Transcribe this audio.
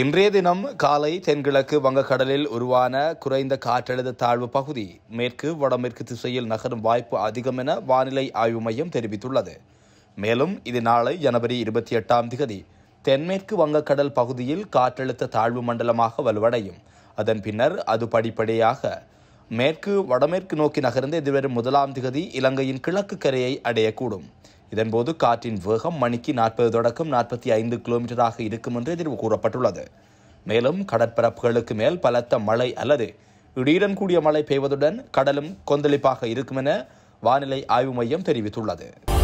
இன்றைய தினம் காலை தென்கிழக்கு வங்கக்கடலில் உருவான குறைந்த காற்றழுத்த தாழ்வு பகுதி மேற்கு வடமேற்கு திசையில் நகரும் வாய்ப்பு அதிகம் என வானிலை ஆய்வு மையம் தெரிவித்துள்ளது மேலும் இது நாளை ஜனவரி இருபத்தி எட்டாம் திகதி தென்மேற்கு வங்கக்கடல் பகுதியில் காற்றழுத்த தாழ்வு மண்டலமாக வலுவடையும் அதன் பின்னர் அது படிப்படியாக மேற்கு வடமேற்கு நோக்கி நகர்ந்து எதிர்வரும் முதலாம் திகதி இலங்கையின் கிழக்கு கரையை அடையக்கூடும் இதன்போது காற்றின் வேகம் மணிக்கு நாற்பது தொடக்கம் நாற்பத்தி ஐந்து கிலோமீட்டராக இருக்கும் என்று எதிர்வு கூறப்பட்டுள்ளது மேலும் கடற்பரப்புகளுக்கு மேல் பலத்த மழை அல்லது இடியுடன் கூடிய மழை பெய்வதுடன் கடலும் கொந்தளிப்பாக இருக்கும் என வானிலை ஆய்வு மையம் தெரிவித்துள்ளது